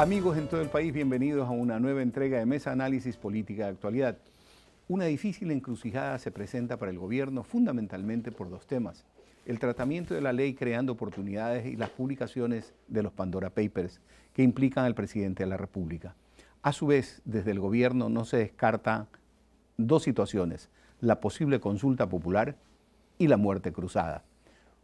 Amigos en todo el país, bienvenidos a una nueva entrega de Mesa Análisis Política de Actualidad. Una difícil encrucijada se presenta para el gobierno fundamentalmente por dos temas. El tratamiento de la ley creando oportunidades y las publicaciones de los Pandora Papers que implican al presidente de la República. A su vez, desde el gobierno no se descarta dos situaciones, la posible consulta popular y la muerte cruzada.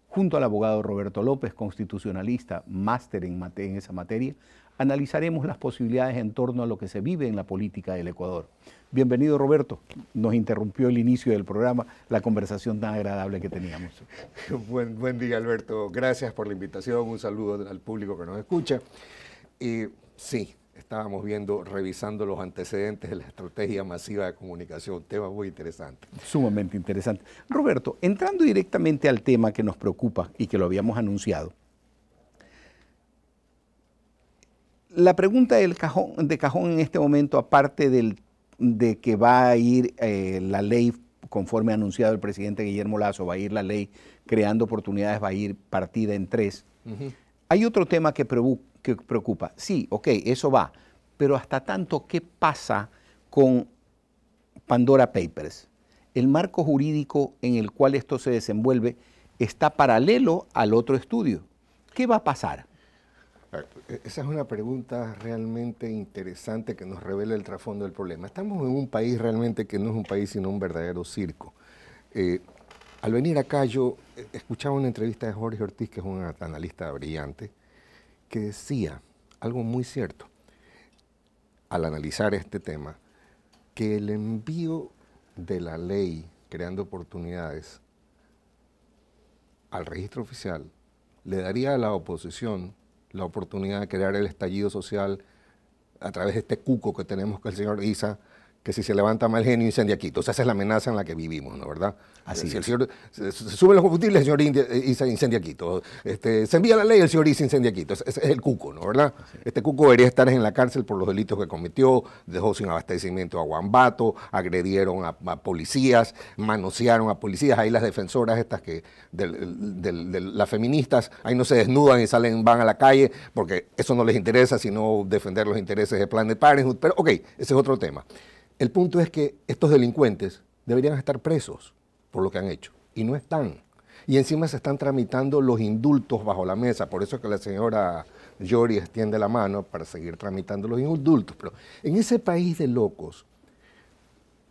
Junto al abogado Roberto López, constitucionalista, máster en, en esa materia, analizaremos las posibilidades en torno a lo que se vive en la política del Ecuador. Bienvenido Roberto, nos interrumpió el inicio del programa, la conversación tan agradable que teníamos. Buen, día Alberto, gracias por la invitación, un saludo al público que nos escucha. Y sí, estábamos viendo, revisando los antecedentes de la estrategia masiva de comunicación, tema muy interesante. Sumamente interesante. Roberto, entrando directamente al tema que nos preocupa y que lo habíamos anunciado, la pregunta del cajón, de cajón en este momento, aparte del, de que va a ir eh, la ley, conforme ha anunciado el presidente Guillermo Lazo, va a ir la ley creando oportunidades, va a ir partida en tres. Hay otro tema que, que preocupa. Sí, ok, eso va, pero hasta tanto, ¿qué pasa con Pandora Papers? El marco jurídico en el cual esto se desenvuelve está paralelo al otro estudio. ¿Qué va a pasar? Eh, esa es una pregunta realmente interesante que nos revela el trasfondo del problema. Estamos en un país realmente que no es un país sino un verdadero circo. Eh, al venir acá yo eh, escuchaba una entrevista de Jorge Ortiz, que es un analista brillante, que decía algo muy cierto al analizar este tema, que el envío de la ley creando oportunidades al registro oficial le daría a la oposición la oportunidad de crear el estallido social a través de este cuco que tenemos que el señor Isa que si se levanta mal genio incendia Quito. esa es la amenaza en la que vivimos, ¿no verdad? Así si es. El señor, se suben los combustibles, el señor incendia eh, Quito. Este, se envía la ley, el señor Isa incendia Quito. Ese es el cuco, ¿no verdad? este cuco debería estar en la cárcel por los delitos que cometió, dejó sin abastecimiento a Guambato, agredieron a, policías, manosearon a policías. Ahí las defensoras estas que, las feministas, ahí no se desnudan y salen, van a la calle, porque eso no les interesa, sino defender los intereses de Planet Parenthood. Pero ok, ese es otro tema. El punto es que estos delincuentes deberían estar presos por lo que han hecho y no están. Y encima se están tramitando los indultos bajo la mesa, por eso que la señora Yori extiende la mano para seguir tramitando los indultos. Pero en ese país de locos,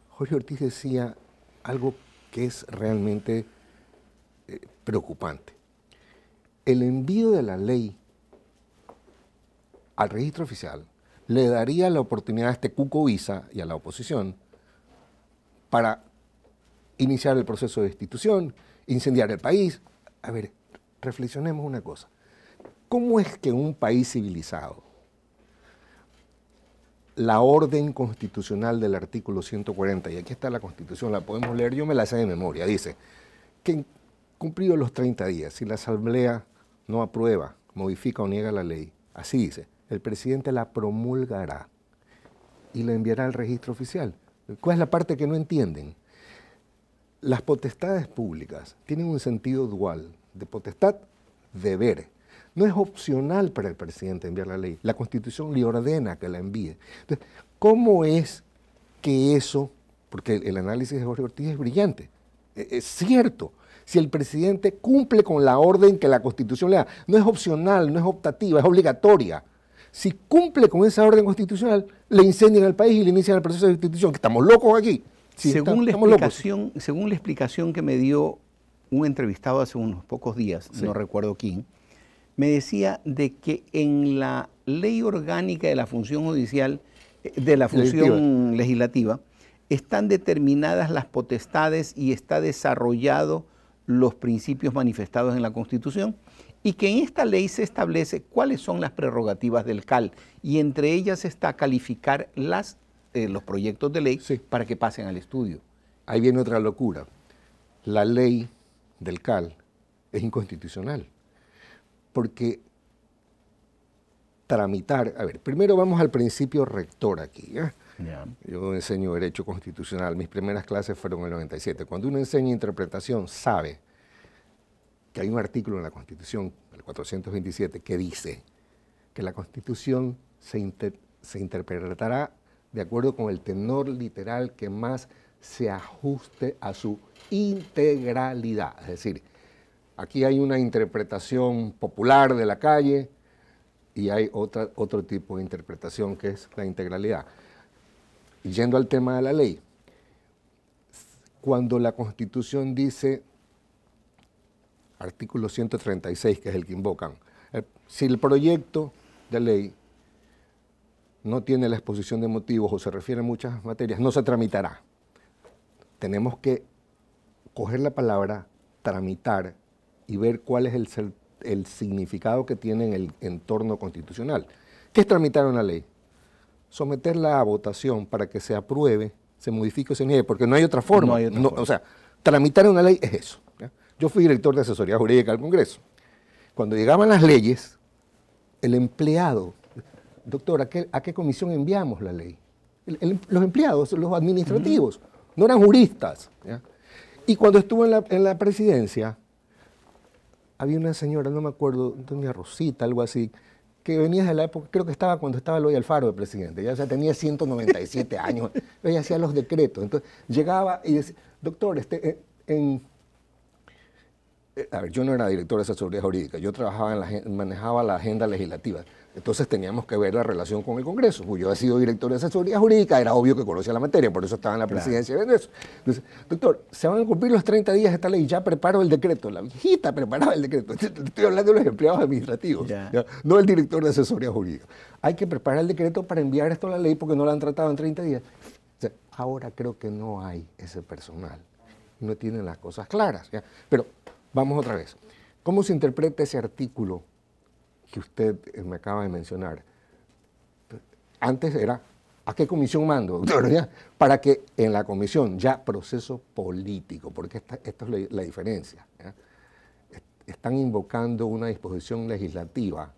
Jorge Ortiz decía algo que es realmente eh, preocupante. El envío de la ley al registro oficial le daría la oportunidad a este Cuco Visa y a la oposición para iniciar el proceso de destitución, incendiar el país. A ver, reflexionemos una cosa. ¿Cómo es que un país civilizado la orden constitucional del artículo 140, y aquí está la constitución, la podemos leer, yo me la sé de memoria, dice que cumplido los 30 días, si la asamblea no aprueba, modifica o niega la ley, así dice, el presidente la promulgará y la enviará al registro oficial. ¿Cuál es la parte que no entienden? Las potestades públicas tienen un sentido dual, de potestad, deber. No es opcional para el presidente enviar la ley, la constitución le ordena que la envíe. Entonces, ¿cómo es que eso, porque el, análisis de Jorge Ortiz es brillante, e-, es cierto, si el presidente cumple con la orden que la constitución le da, no es opcional, no es optativa, es obligatoria si cumple con esa orden constitucional, le incendian al país y le inician el proceso de destitución, que estamos locos aquí. según, la explicación, según la explicación que me dio un entrevistado hace unos pocos días, no recuerdo quién, me decía de que en la ley orgánica de la función judicial, eh, de la función legislativa, legislativa están determinadas las potestades y está desarrollado los principios manifestados en la Constitución y que en esta ley se establece cuáles son las prerrogativas del CAL y entre ellas está calificar eh, los proyectos de ley para que pasen al estudio. Ahí viene otra locura. La ley del CAL es inconstitucional porque tramitar, a ver, primero vamos al principio rector aquí. Yo enseño derecho constitucional, mis primeras clases fueron en el 97. Cuando uno enseña interpretación, sabe que hay un artículo en la Constitución, el 427, que dice que la Constitución se, se interpretará de acuerdo con el tenor literal que más se ajuste a su integralidad. Es decir, aquí hay una interpretación popular de la calle y hay otra, otro tipo de interpretación que es la integralidad. Yendo al tema de la ley, cuando la Constitución dice artículo 136, que es el que invocan. Eh, si el proyecto de ley no tiene la exposición de motivos o se refiere a muchas materias, no se tramitará. Tenemos que coger la palabra tramitar y ver cuál es el, significado que tiene en el entorno constitucional. ¿Qué es tramitar una ley? Someterla a votación para que se apruebe, se modifique o se niegue, porque no hay otra forma. O sea, tramitar una ley es eso. Yo fui director de asesoría jurídica al Congreso. Cuando llegaban las leyes, el empleado, doctor, ¿a qué, comisión enviamos la ley? los empleados, los administrativos, no eran juristas. Y cuando estuvo en la, presidencia, había una señora, no me acuerdo, tenía Rosita, algo así, que venía de la época, creo que estaba cuando estaba Eloy Alfaro de presidente, ya sea, tenía 197 años, ella hacía los decretos, entonces llegaba y decía, doctor, este, eh, en, eh, a ver, yo no era director de asesoría jurídica, yo trabajaba en la, manejaba la agenda legislativa. Entonces teníamos que ver la relación con el Congreso. Pues yo he sido director de asesoría jurídica, era obvio que conocía la materia, por eso estaba en la presidencia de Entonces, doctor, se van a cumplir los 30 días de esta ley, ya preparo el decreto. La viejita preparaba el decreto. Estoy hablando de los empleados administrativos, no el director de asesoría jurídica. Hay que preparar el decreto para enviar esto a la ley porque no lo han tratado en 30 días. ahora creo que no hay ese personal. No tienen las cosas claras. Pero Vamos otra vez. ¿Cómo se interpreta ese artículo que usted eh, me acaba de mencionar? Antes era, ¿a qué comisión mando, Para que en la comisión, ya proceso político, porque esta, es la, diferencia. Están invocando una disposición legislativa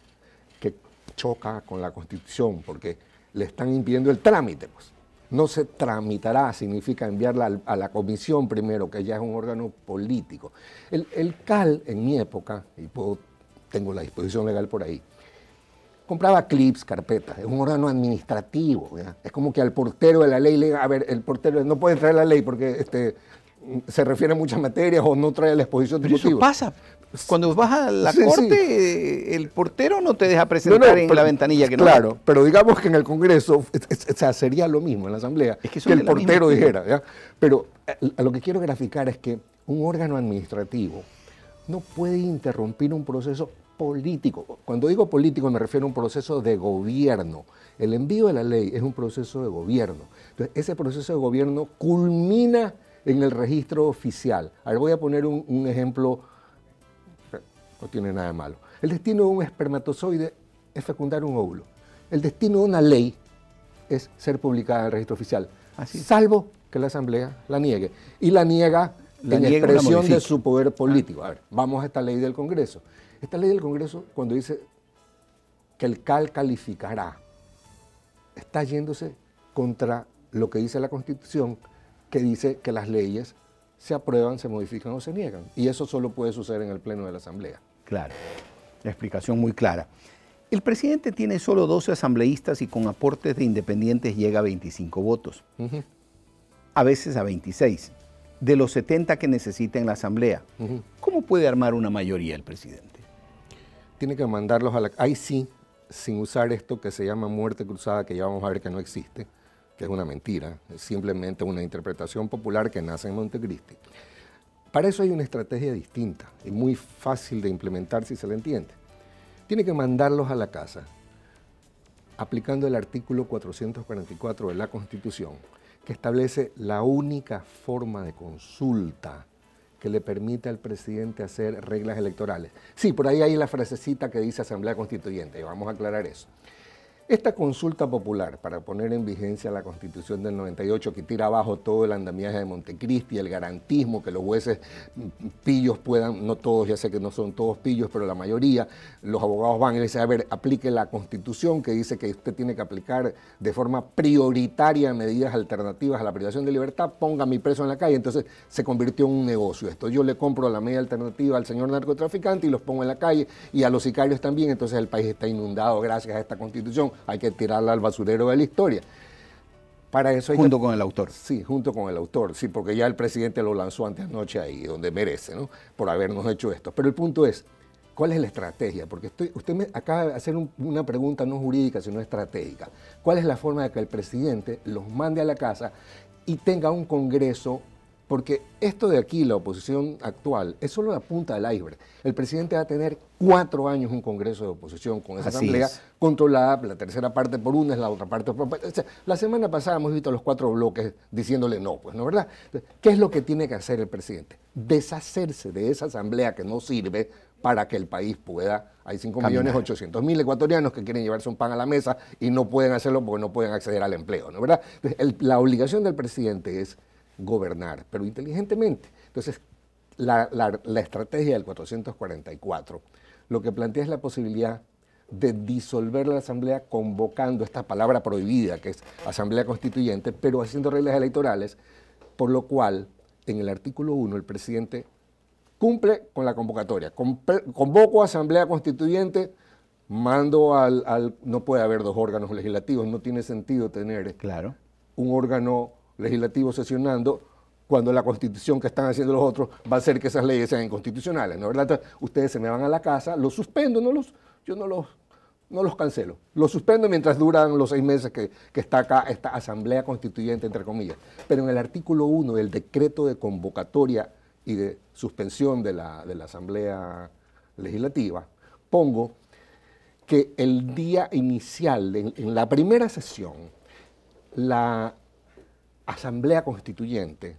que choca con la Constitución, porque le están impidiendo el trámite. Pues no se tramitará, significa enviarla a la comisión primero, que ya es un órgano político. El, CAL en mi época, y puedo, tengo la disposición legal por ahí, compraba clips, carpetas, es un órgano administrativo, es como que al portero de la ley le a ver, el portero no puede traer la ley porque este, se refiere a muchas materias o no trae la exposición de motivos. pasa. Cuando vas a la corte, el portero no te deja presentar en la ventanilla que no. Claro, pero digamos que en el Congreso, o sea, sería lo mismo en la Asamblea, es que, el portero dijera. Pero eh, lo que quiero graficar es que un órgano administrativo no puede interrumpir un proceso político. Cuando digo político me refiero a un proceso de gobierno. El envío de la ley es un proceso de gobierno. Entonces, ese proceso de gobierno culmina en el registro oficial. Ahora voy a poner un, un ejemplo no tiene nada de malo. El destino de un espermatozoide es fecundar un óvulo. El destino de una ley es ser publicada en el registro oficial, salvo que la Asamblea la niegue. Y la niega en expresión de su poder político. Ah. A ver, vamos a esta ley del Congreso. Esta ley del Congreso, cuando dice que el CAL calificará, está yéndose contra lo que dice la Constitución, que dice que las leyes se aprueban, se modifican o se niegan. Y eso solo puede suceder en el Pleno de la Asamblea. Claro, la explicación muy clara. El presidente tiene solo 12 asambleístas y con aportes de independientes llega a 25 votos, a veces a 26, de los 70 que necesita en la asamblea. ¿Cómo puede armar una mayoría el presidente? Tiene que mandarlos a la... Ahí sí, sin usar esto que se llama muerte cruzada, que ya vamos a ver que no existe, que es una mentira, es simplemente una interpretación popular que nace en Montecristi. Para eso hay una estrategia distinta y muy fácil de implementar si se la entiende. Tiene que mandarlos a la casa aplicando el artículo 444 de la Constitución, que establece la única forma de consulta que le permite al presidente hacer reglas electorales. Sí, por ahí hay la frasecita que dice Asamblea Constituyente, y vamos a aclarar eso. Esta consulta popular para poner en vigencia la constitución del 98 que tira abajo todo el andamiaje de Montecristi, el garantismo que los jueces mm, pillos puedan, no todos, ya sé que no son todos pillos, pero la mayoría, los abogados van y dicen, a ver, aplique la constitución que dice que usted tiene que aplicar de forma prioritaria medidas alternativas a la privación de libertad, ponga a mi preso en la calle. Entonces se convirtió en un negocio esto. Yo le compro la media alternativa al señor narcotraficante y los pongo en la calle y a los sicarios también. Entonces el país está inundado gracias a esta constitución hay que tirarla al basurero de la historia. Para eso junto con el autor. Sí, junto con el autor, sí, porque ya el presidente lo lanzó antes anoche ahí, donde merece, ¿no? Por habernos hecho esto. Pero el punto es, ¿cuál es la estrategia? Porque usted me acaba de hacer una pregunta no jurídica, sino estratégica. ¿Cuál es la forma de que el presidente los mande a la casa y tenga un Congreso porque esto de aquí, la oposición actual, es solo la punta del iceberg. El presidente va a tener cuatro años un Congreso de oposición con esa asamblea controlada, la tercera parte por una es la otra parte por la semana pasada hemos visto los cuatro bloques diciéndole no, pues no, ¿verdad? ¿Qué es lo que tiene que hacer el presidente? Deshacerse de esa asamblea que no sirve para que el país pueda hay 5.800.000 ecuatorianos que quieren llevarse un pan a la mesa y no pueden hacerlo porque no pueden acceder al empleo, ¿no es verdad? la obligación del presidente es gobernar, pero inteligentemente. Entonces, la, estrategia del 444 lo que plantea es la posibilidad de disolver la Asamblea convocando esta palabra prohibida, que es Asamblea Constituyente, pero haciendo reglas electorales, por lo cual en el artículo 1 el presidente cumple con la convocatoria. Convoco a Asamblea Constituyente, mando al, No puede haber dos órganos legislativos, no tiene sentido tener un órgano legislativo sesionando cuando la constitución que están haciendo los otros va a hacer que esas leyes sean inconstitucionales, ¿no verdad? Ustedes se me van a la casa, los suspendo, no los, yo no los, no los cancelo, los suspendo mientras duran los seis meses que, está acá esta asamblea constituyente, entre comillas. Pero en el artículo 1 del decreto de convocatoria y de suspensión de la, asamblea legislativa, pongo que el día inicial, en la primera sesión, la Asamblea Constituyente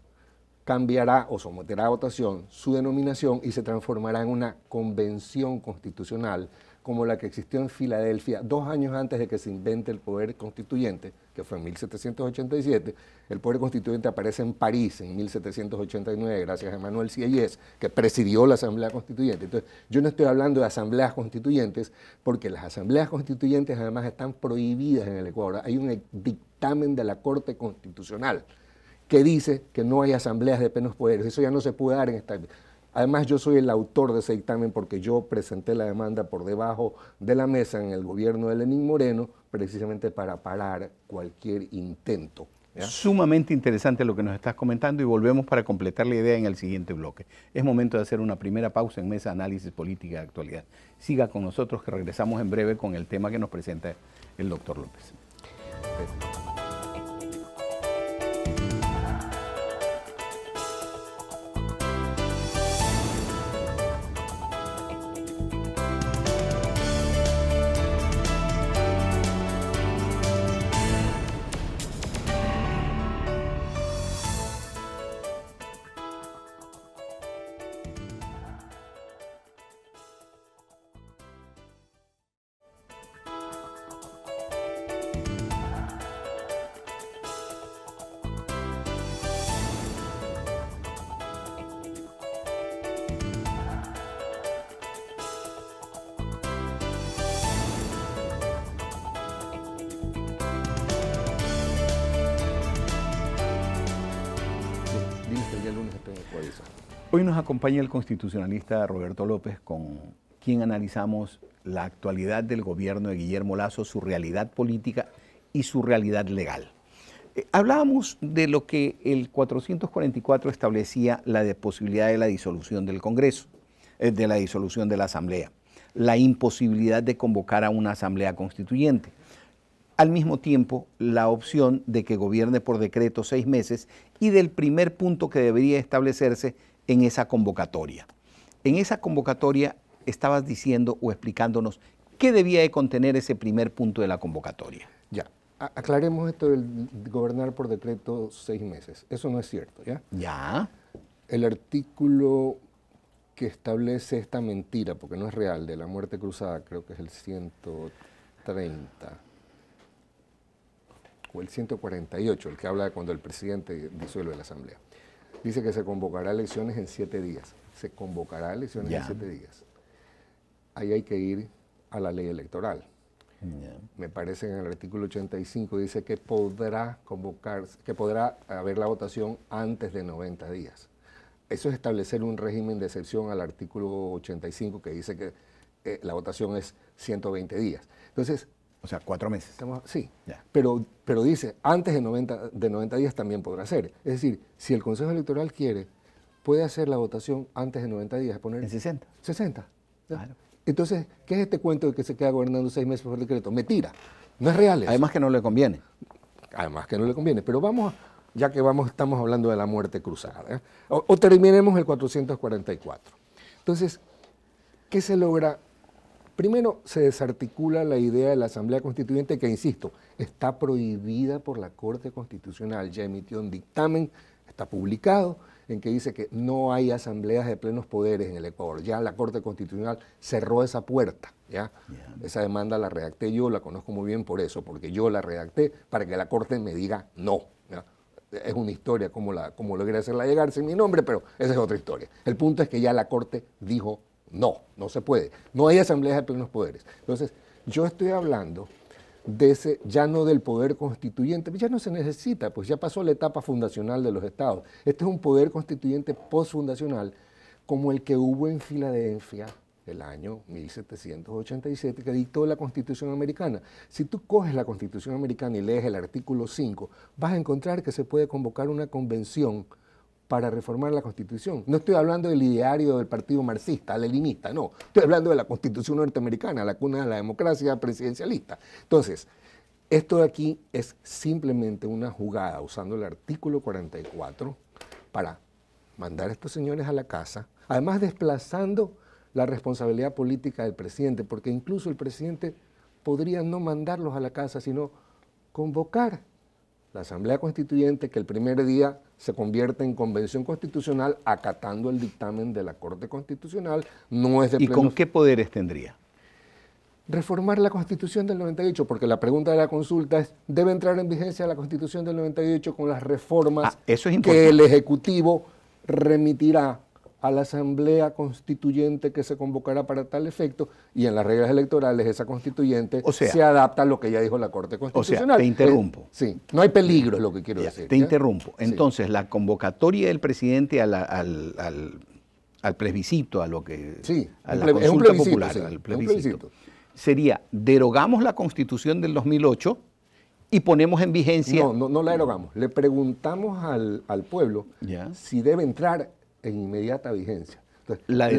cambiará o someterá a votación su denominación y se transformará en una convención constitucional como la que existió en Filadelfia dos años antes de que se invente el poder constituyente, que fue en 1787, el poder constituyente aparece en París en 1789, gracias a Manuel Sieyès, que presidió la Asamblea Constituyente. Entonces, yo no estoy hablando de asambleas constituyentes, porque las asambleas constituyentes además están prohibidas en el Ecuador. Hay un dictamen de la Corte Constitucional que dice que no hay asambleas de Penos poderes. Eso ya no se puede dar en esta... Además, yo soy el autor de ese dictamen porque yo presenté la demanda por debajo de la mesa en el gobierno de Lenín Moreno precisamente para parar cualquier intento. Es Sumamente interesante lo que nos estás comentando y volvemos para completar la idea en el siguiente bloque. Es momento de hacer una primera pausa en Mesa Análisis Política de Actualidad. Siga con nosotros que regresamos en breve con el tema que nos presenta el doctor López. Hoy nos acompaña el constitucionalista Roberto López, con quien analizamos la actualidad del gobierno de Guillermo Lazo, su realidad política y su realidad legal. Eh, hablábamos de lo que el 444 establecía, la posibilidad de la disolución del Congreso, eh, de la disolución de la Asamblea, la imposibilidad de convocar a una Asamblea Constituyente. Al mismo tiempo, la opción de que gobierne por decreto seis meses y del primer punto que debería establecerse en esa convocatoria. En esa convocatoria estabas diciendo o explicándonos qué debía de contener ese primer punto de la convocatoria. Ya, aclaremos esto del gobernar por decreto seis meses. Eso no es cierto, ¿ya? Ya. El artículo que establece esta mentira, porque no es real, de la muerte cruzada, creo que es el 130 o el 148, el que habla de cuando el presidente disuelve la asamblea dice que se convocará elecciones en siete días. Se convocará elecciones en siete días. Ahí hay que ir a la ley electoral. Me parece en el artículo 85 dice que podrá convocar, que podrá haber la votación antes de 90 días. Eso es establecer un régimen de excepción al artículo 85 que dice que eh, la votación es 120 días. Entonces, o sea, cuatro meses. sí, pero, pero dice, antes de 90, de 90 días también podrá ser. Es decir, si el Consejo Electoral quiere, puede hacer la votación antes de 90 días. en 60. 60. Entonces, ¿qué es este cuento de que se queda gobernando seis meses por decreto? Mentira. No es real. Además que no le conviene. Además que no le conviene. Pero vamos, ya que vamos, estamos hablando de la muerte cruzada. ¿eh? o terminemos el 444. Entonces, ¿qué se logra Primero, se desarticula la idea de la Asamblea Constituyente que, insisto, está prohibida por la Corte Constitucional. Ya emitió un dictamen, está publicado, en que dice que no hay asambleas de plenos poderes en el Ecuador. Ya la Corte Constitucional cerró esa puerta. ¿ya? Esa demanda la redacté yo, la conozco muy bien por eso, porque yo la redacté para que la Corte me diga no. Es una historia, cómo, la, cómo logré hacerla llegar sin mi nombre, pero esa es otra historia. El punto es que ya la Corte dijo no, no se puede. No hay asamblea de plenos poderes. Entonces, yo estoy hablando de ese, ya no del poder constituyente, ya no se necesita, pues ya pasó la etapa fundacional de los estados. Este es un poder constituyente posfundacional como el que hubo en Filadelfia el año 1787 que dictó la Constitución americana. Si tú coges la Constitución americana y lees el artículo 5, vas a encontrar que se puede convocar una convención para reformar la Constitución. No estoy hablando del ideario del partido marxista, leninista, no. Estoy hablando de la Constitución norteamericana, la cuna de la democracia presidencialista. Entonces, esto de aquí es simplemente una jugada usando el artículo 44 para mandar a estos señores a la casa, además desplazando la responsabilidad política del presidente, porque incluso el presidente podría no mandarlos a la casa, sino convocar la Asamblea Constituyente que el primer día se convierte en convención constitucional acatando el dictamen de la Corte Constitucional, no es de ¿Y con qué poderes tendría? Reformar la Constitución del 98, porque la pregunta de la consulta es, ¿debe entrar en vigencia la Constitución del 98 con las reformas ah, que el Ejecutivo remitirá a la asamblea constituyente que se convocará para tal efecto y en las reglas electorales esa constituyente se adapta a lo que ya dijo la Corte Constitucional. O sea, te interrumpo. Eh, sí, no hay peligro es lo que quiero decir. Te interrumpo. Entonces, la convocatoria del presidente al, al, plebiscito, a lo que... Sí, a la consulta popular, al plebiscito, sería, derogamos la constitución del 2008 y ponemos en vigencia... No, no, la derogamos. Le preguntamos al, pueblo si debe entrar en inmediata vigencia. la del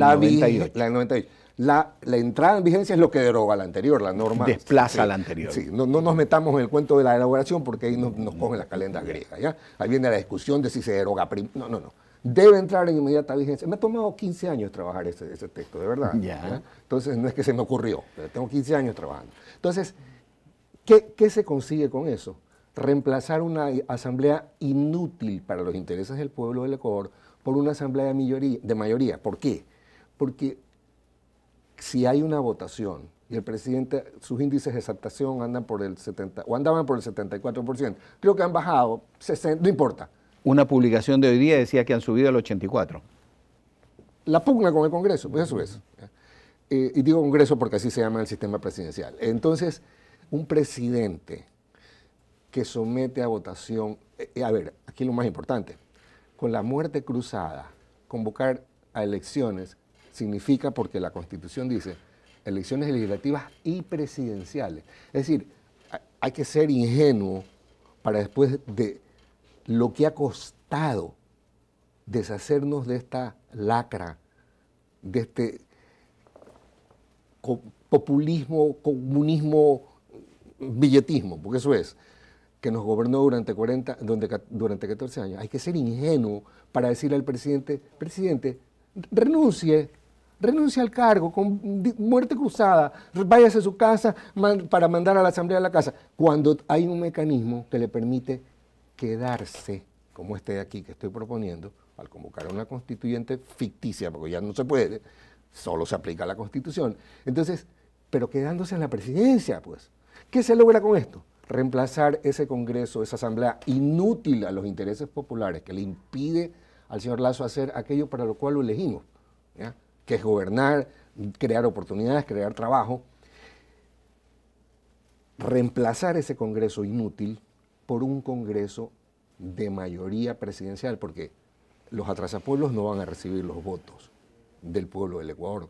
la 98. La entrada en vigencia es lo que deroga la anterior, la norma. Desplaza la anterior. Sí, no, nos metamos en el cuento de la elaboración porque ahí nos, nos cogen las calendas griegas. ¿ya? Ahí viene la discusión de si se deroga. No, no, no. Debe entrar en inmediata vigencia. Me ha tomado 15 años trabajar ese, texto, de verdad. Ya. Entonces, no es que se me ocurrió. pero Tengo 15 años trabajando. Entonces, ¿qué se consigue con eso? Reemplazar una asamblea inútil para los intereses del pueblo del Ecuador por una asamblea de mayoría, ¿Por qué? Porque si hay una votación y el presidente, sus índices de aceptación andan por el 70, o andaban por el 74%, creo que han bajado, 60, no importa. Una publicación de hoy día decía que han subido al 84%. La pugna con el Congreso, pues eso es. Eh, y digo Congreso porque así se llama el sistema presidencial. Entonces, un presidente que somete a votación, eh, a ver, aquí lo más importante, con la muerte cruzada, convocar a elecciones significa, porque la Constitución dice, elecciones legislativas y presidenciales. Es decir, hay que ser ingenuo para después de lo que ha costado deshacernos de esta lacra, de este populismo, comunismo, billetismo, porque eso es que nos gobernó durante, 40, donde, durante 14 años. Hay que ser ingenuo para decirle al presidente, presidente, renuncie, renuncie al cargo, con muerte cruzada, váyase a su casa para mandar a la asamblea a la casa, cuando hay un mecanismo que le permite quedarse, como este de aquí que estoy proponiendo, al convocar a una constituyente ficticia, porque ya no se puede, solo se aplica la constitución. Entonces, pero quedándose en la presidencia, pues, ¿qué se logra con esto? reemplazar ese Congreso, esa Asamblea inútil a los intereses populares que le impide al señor Lazo hacer aquello para lo cual lo elegimos, que es gobernar, crear oportunidades, crear trabajo, reemplazar ese Congreso inútil por un Congreso de mayoría presidencial, porque los atrasapueblos no van a recibir los votos del pueblo del Ecuador,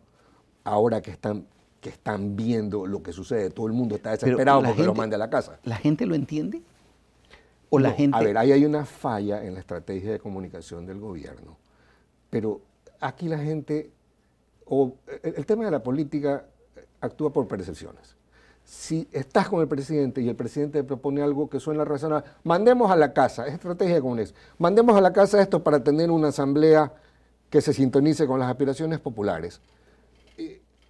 ahora que están que están viendo lo que sucede. Todo el mundo está desesperado porque lo mande a la casa. ¿La gente lo entiende? ¿O la gente... A ver, ahí hay una falla en la estrategia de comunicación del gobierno. Pero aquí la gente... O, el, tema de la política eh, actúa por percepciones si estás con el presidente y el presidente propone algo que suena razonable, mandemos a la casa, es estrategia con eso mandemos a la casa esto para tener una asamblea que se sintonice con las aspiraciones populares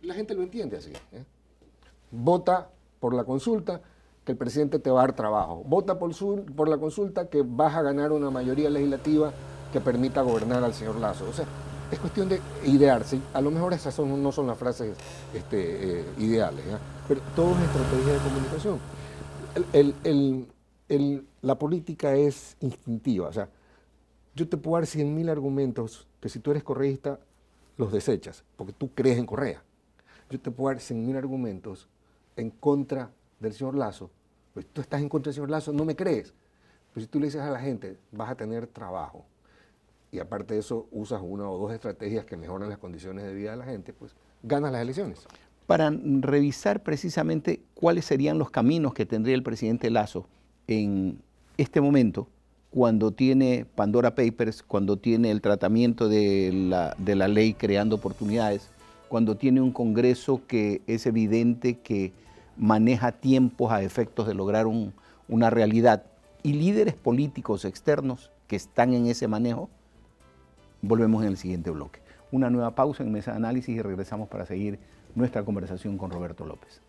la gente lo entiende así. ¿eh? Vota por la consulta que el presidente te va a dar trabajo. Vota por, por la consulta que vas a ganar una mayoría legislativa que permita gobernar al señor Lazo. O sea, es cuestión de idearse. A lo mejor esas no son las frases este, eh, ideales, pero todo es estrategia de comunicación. la política es instintiva. O sea, yo te puedo dar 100.000 argumentos que si tú eres correísta, los desechas, porque tú crees en Correa yo te puedo dar mil argumentos en contra del señor Lazo. Pues tú estás en contra del señor Lazo, no me crees. Pero pues si tú le dices a la gente, vas a tener trabajo, y aparte de eso usas una o dos estrategias que mejoran las condiciones de vida de la gente, pues ganas las elecciones. Para revisar precisamente cuáles serían los caminos que tendría el presidente Lazo en este momento, cuando tiene Pandora Papers, cuando tiene el tratamiento de la ley creando oportunidades, cuando tiene un Congreso que es evidente que maneja tiempos a efectos de lograr una realidad. Y líderes políticos externos que están en ese manejo, volvemos en el siguiente bloque. Una nueva pausa en Mesa de Análisis y regresamos para seguir nuestra conversación con Roberto López.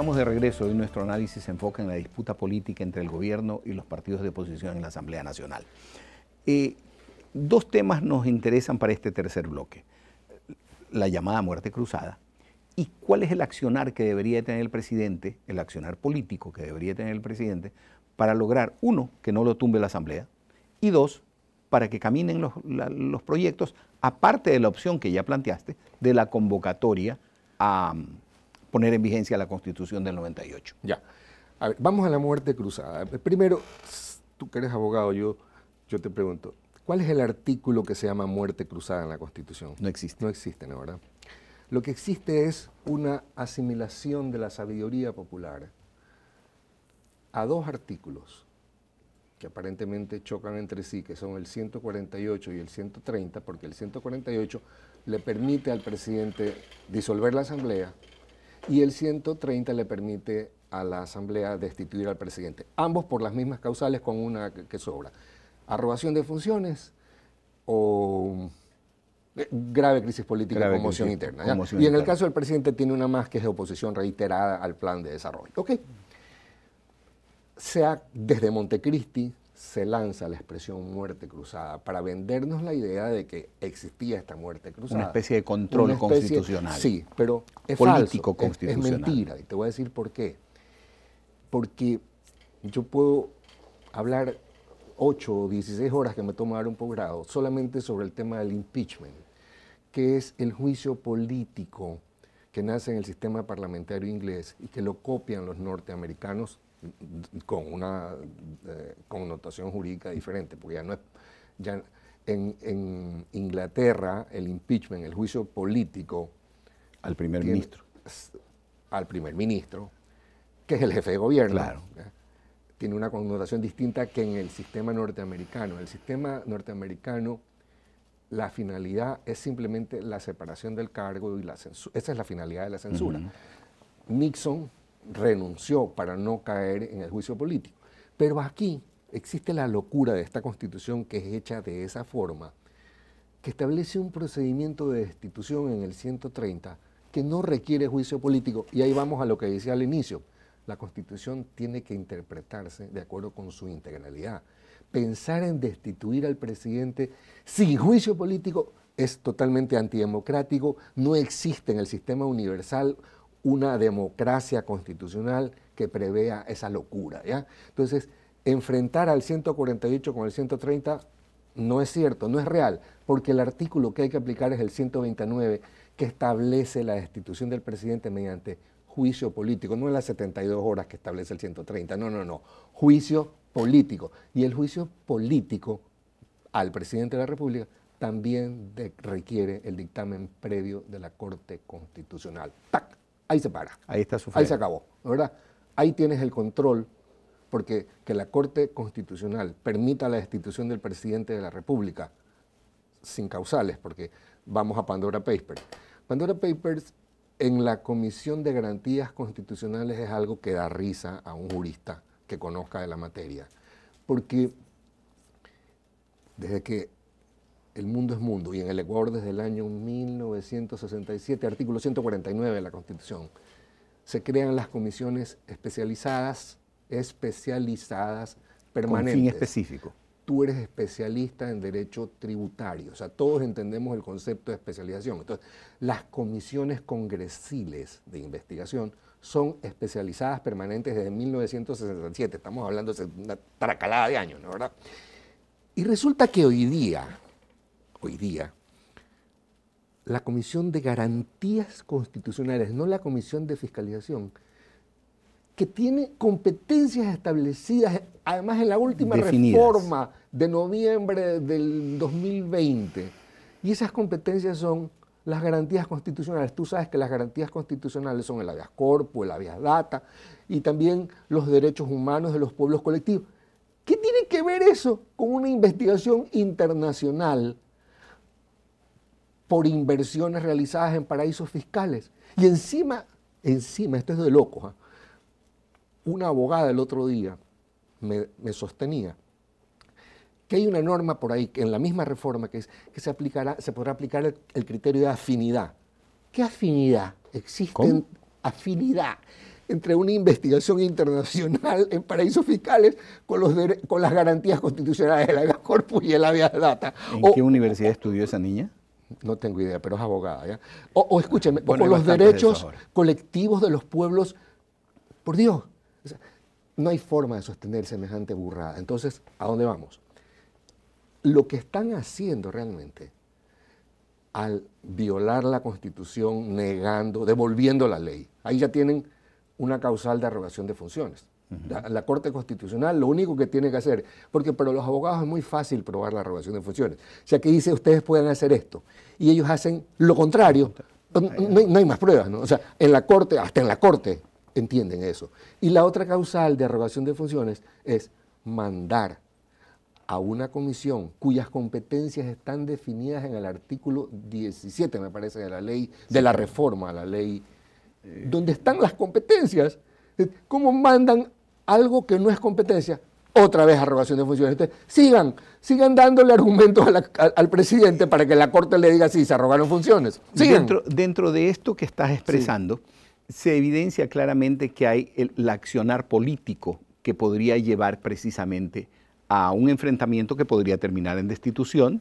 estamos de regreso y nuestro análisis se enfoca en la disputa política entre el gobierno y los partidos de oposición en la Asamblea Nacional. Eh, dos temas nos interesan para este tercer bloque. La llamada muerte cruzada y cuál es el accionar que debería tener el presidente, el accionar político que debería tener el presidente para lograr, uno, que no lo tumbe la Asamblea y dos, para que caminen los, proyectos, aparte de la opción que ya planteaste, de la convocatoria a poner en vigencia la Constitución del 98. Ya. A ver, vamos a la muerte cruzada. Primero, tú que eres abogado, yo, yo te pregunto, ¿cuál es el artículo que se llama muerte cruzada en la Constitución? No existe. No existe, ¿no, verdad? Lo que existe es una asimilación de la sabiduría popular a dos artículos que aparentemente chocan entre sí, que son el 148 y el 130, porque el 148 le permite al presidente disolver la asamblea, y el 130 le permite a la Asamblea destituir al presidente. Ambos por las mismas causales con una que sobra. Arrobación de funciones o eh, grave crisis política grave conmoción interna, y en el caso del presidente tiene una más que es de oposición reiterada al plan de desarrollo. Okay. Sea desde Montecristi, se lanza la expresión muerte cruzada para vendernos la idea de que existía esta muerte cruzada. Una especie de control constitucional. Sí, pero es falso, Es, mentira y te voy a decir por qué. Porque yo puedo hablar 8 o 16 horas que me tomaron dar un posgrado solamente sobre el tema del impeachment, que es el juicio político que nace en el sistema parlamentario inglés y que lo copian los norteamericanos con una eh, connotación jurídica diferente, porque ya no es... Ya en, Inglaterra el impeachment, el juicio político... Al primer ministro. Al primer ministro, que es el jefe de gobierno. Tiene una connotación distinta que en el sistema norteamericano. El sistema norteamericano la finalidad es simplemente la separación del cargo y la censura. Esa es la finalidad de la censura. Nixon renunció para no caer en el juicio político. Pero aquí existe la locura de esta constitución que es hecha de esa forma, que establece un procedimiento de destitución en el 130 que no requiere juicio político. Y ahí vamos a lo que decía al inicio. La constitución tiene que interpretarse de acuerdo con su integralidad. Pensar en destituir al presidente sin juicio político es totalmente antidemocrático, no existe en el sistema universal una democracia constitucional que prevea esa locura. ¿ya? Entonces, enfrentar al 148 con el 130 no es cierto, no es real, porque el artículo que hay que aplicar es el 129, que establece la destitución del presidente mediante juicio político, no en las 72 horas que establece el 130, no, no, no, juicio político. Y el juicio político al presidente de la República también requiere el dictamen previo de la Corte Constitucional. ¡Tac! ahí se para. Ahí está su Ahí se acabó, ¿verdad? Ahí tienes el control, porque que la Corte Constitucional permita la destitución del presidente de la República, sin causales, porque vamos a Pandora Papers. Pandora Papers en la Comisión de Garantías Constitucionales es algo que da risa a un jurista que conozca de la materia, porque desde que el mundo es mundo y en el Ecuador desde el año 1967, artículo 149 de la Constitución, se crean las comisiones especializadas, especializadas permanentes. Con fin específico. Tú eres especialista en derecho tributario, o sea, todos entendemos el concepto de especialización. Entonces, las comisiones congresiles de investigación son especializadas permanentes desde 1967, estamos hablando de una tracalada de años, ¿no verdad? Y resulta que hoy día, hoy día la Comisión de Garantías Constitucionales, no la Comisión de Fiscalización, que tiene competencias establecidas, además en la última reforma de noviembre del 2020. Y esas competencias son las garantías constitucionales. Tú sabes que las garantías constitucionales son el habeas corpus, el habeas data y también los derechos humanos de los pueblos colectivos. ¿Qué tiene que ver eso con una investigación internacional por inversiones realizadas en paraísos fiscales. Y encima, encima, esto es de locos, ¿ah? una abogada el otro día me, sostenía que hay una norma por ahí, que en la misma reforma, que, se, aplicará, se podrá aplicar el, criterio de afinidad. ¿Qué afinidad existe? Afinidad entre una investigación internacional en paraísos fiscales con, las garantías constitucionales del habeas corpus y el habeas data. ¿En qué universidad estudió esa niña? no tengo idea, pero es abogada. ¿ya? O, escúcheme, por o los derechos colectivos de los pueblos, por Dios, no hay forma de sostener semejante burrada. Entonces, ¿a dónde vamos? Lo que están haciendo realmente al violar la constitución, negando, devolviendo la ley, ahí ya tienen una causal de arrogación de funciones la, Corte Constitucional lo único que tiene que hacer, porque para los abogados es muy fácil probar la revocación de funciones. O sea, que dice, ustedes pueden hacer esto. Y ellos hacen lo contrario. No, hay más pruebas, ¿no? O sea, en la Corte, hasta en la Corte entienden eso. Y la otra causal de revocación de funciones es mandar a una comisión cuyas competencias están definidas en el artículo 17, me parece, de la ley, de la reforma a la ley, eh. donde están las competencias. ¿Cómo mandan algo que no es competencia, otra vez arrogación de funciones. sigan, sigan dándole argumentos al presidente para que la Corte le diga sí, se arrogaron funciones. Dentro, dentro de esto que estás expresando, se evidencia claramente que hay el, accionar político que podría llevar precisamente a un enfrentamiento que podría terminar en destitución,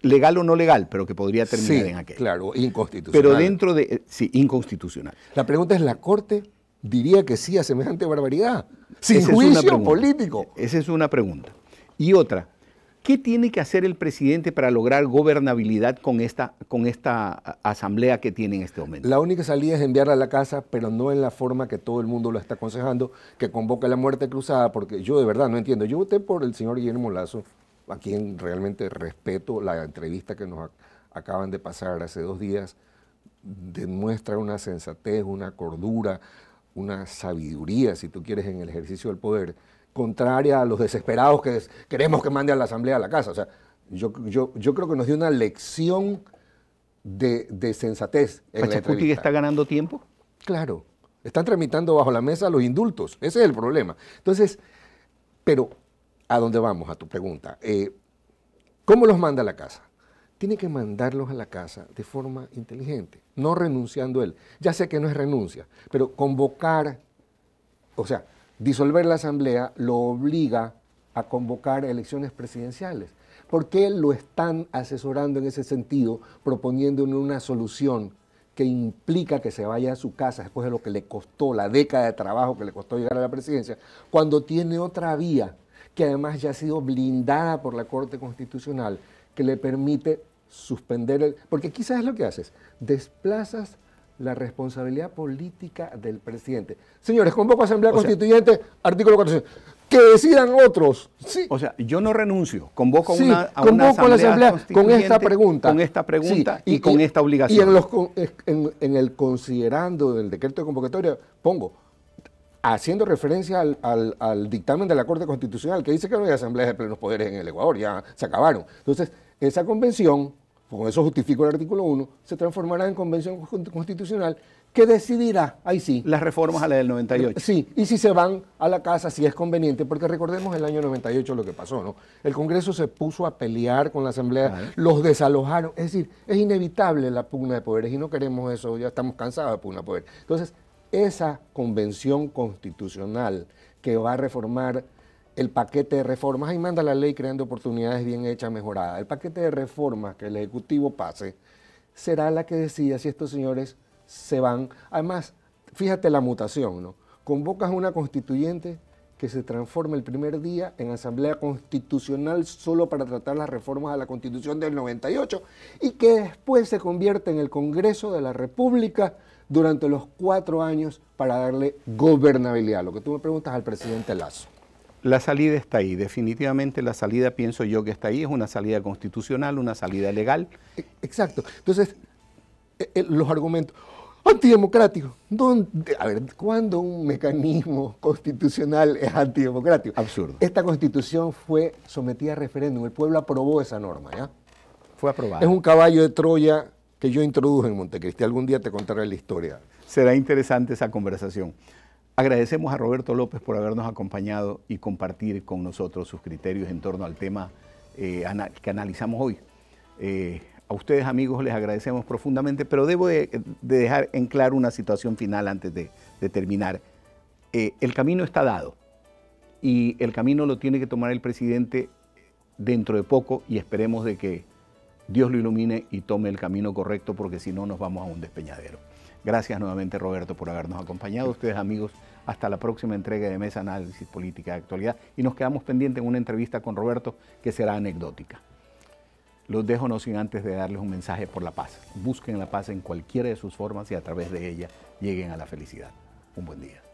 legal o no legal, pero que podría terminar en aquello. Claro, inconstitucional. Pero dentro de. Eh, sí, inconstitucional. La pregunta es: ¿la Corte diría que sí a semejante barbaridad? Sin juicio político. Esa es una pregunta. Y otra, ¿qué tiene que hacer el presidente para lograr gobernabilidad con esta, con esta asamblea que tiene en este momento? La única salida es enviarla a la casa, pero no en la forma que todo el mundo lo está aconsejando, que convoca la muerte cruzada, porque yo de verdad no entiendo. Yo voté por el señor Guillermo Lazo, a quien realmente respeto la entrevista que nos acaban de pasar hace dos días demuestra una sensatez, una cordura, una sabiduría, si tú quieres, en el ejercicio del poder, contraria a los desesperados que queremos que mande a la Asamblea a la casa. O sea, yo, yo, yo creo que nos dio una lección de, de sensatez. ¿Pachacuti está ganando tiempo? Claro. Están tramitando bajo la mesa los indultos. Ese es el problema. Entonces, pero, ¿a dónde vamos a tu pregunta? Eh, ¿Cómo los manda a la casa? tiene que mandarlos a la casa de forma inteligente, no renunciando él. Ya sé que no es renuncia, pero convocar, o sea, disolver la asamblea lo obliga a convocar elecciones presidenciales. ¿Por qué lo están asesorando en ese sentido, proponiendo una solución que implica que se vaya a su casa después de lo que le costó, la década de trabajo que le costó llegar a la presidencia, cuando tiene otra vía que además ya ha sido blindada por la Corte Constitucional, que le permite suspender el... Porque quizás es lo que haces, desplazas la responsabilidad política del presidente. Señores, convoco a Asamblea Constituyente, artículo 4, que decidan otros. Sí. O sea, yo no renuncio, convoco una, a una asamblea, a la asamblea con esta pregunta. Con esta pregunta y, con esta obligación. Y en, los, el considerando del decreto de convocatoria pongo, haciendo referencia al, al, dictamen de la Corte Constitucional que dice que no hay Asamblea de plenos poderes en el Ecuador, ya se acabaron. Entonces, esa convención con eso justifico el artículo 1, se transformará en convención constitucional que decidirá, ahí sí. Las reformas a la del 98. Sí, y si se van a la casa, si es conveniente, porque recordemos el año 98 lo que pasó, ¿no? El Congreso se puso a pelear con la Asamblea, los desalojaron, es decir, es inevitable la pugna de poderes y no queremos eso, ya estamos cansados de pugna de poderes. Entonces, esa convención constitucional que va a reformar el paquete de reformas, ahí manda la ley creando oportunidades bien hechas, mejoradas. El paquete de reformas que el Ejecutivo pase será la que decida si estos señores se van. Además, fíjate la mutación, ¿no? Convocas a una constituyente que se transforma el primer día en asamblea constitucional solo para tratar las reformas a la constitución del 98 y que después se convierte en el Congreso de la República durante los cuatro años para darle gobernabilidad, lo que tú me preguntas al presidente Lazo. La salida está ahí, definitivamente la salida pienso yo que está ahí, es una salida constitucional, una salida legal. E-, exacto, entonces e-, e-, los argumentos antidemocráticos, ¿dónde? A ver, ¿cuándo un mecanismo constitucional es antidemocrático? Absurdo. Esta constitución fue sometida a referéndum, el pueblo aprobó esa norma, ¿ya? Fue aprobada. Es un caballo de Troya que yo introduje en Montecristi, algún día te contaré la historia. Será interesante esa conversación. Agradecemos a Roberto López por habernos acompañado y compartir con nosotros sus criterios en torno al tema eh, que analizamos hoy. Eh, a ustedes amigos les agradecemos profundamente, pero debo de, dejar en claro una situación final antes de, terminar. Eh, el camino está dado y el camino lo tiene que tomar el presidente dentro de poco y esperemos de que Dios lo ilumine y tome el camino correcto porque si no nos vamos a un despeñadero. Gracias nuevamente Roberto por habernos acompañado. Ustedes amigos, hasta la próxima entrega de Mesa Análisis Política de Actualidad y nos quedamos pendientes en una entrevista con Roberto que será anecdótica. Los dejo no sin antes de darles un mensaje por la paz. Busquen la paz en cualquiera de sus formas y a través de ella lleguen a la felicidad. Un buen día.